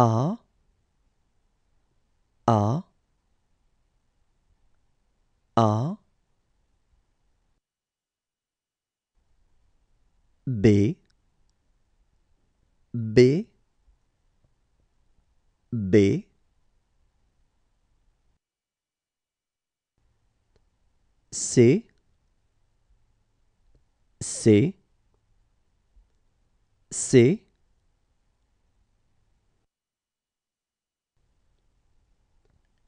R R R B B B C C C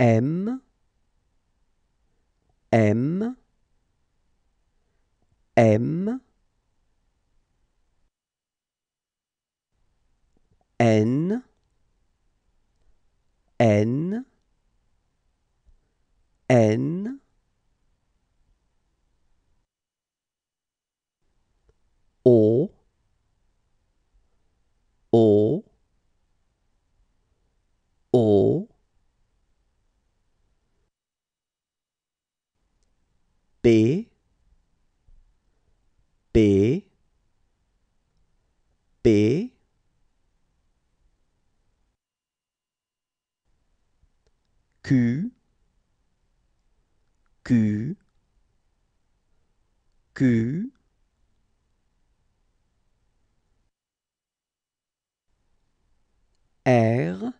M, M, M, N, N, N, B B B Q Q Q R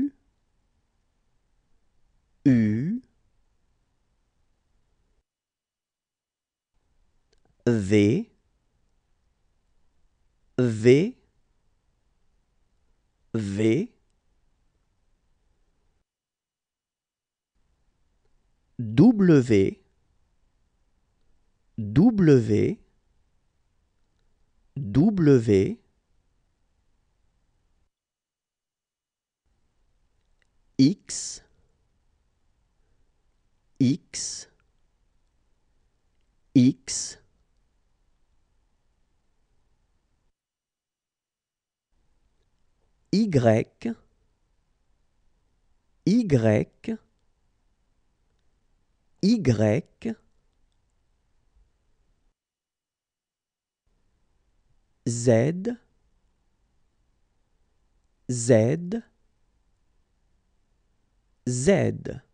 V V V W W W X X X Y, Y, Y, Z, Z, Z.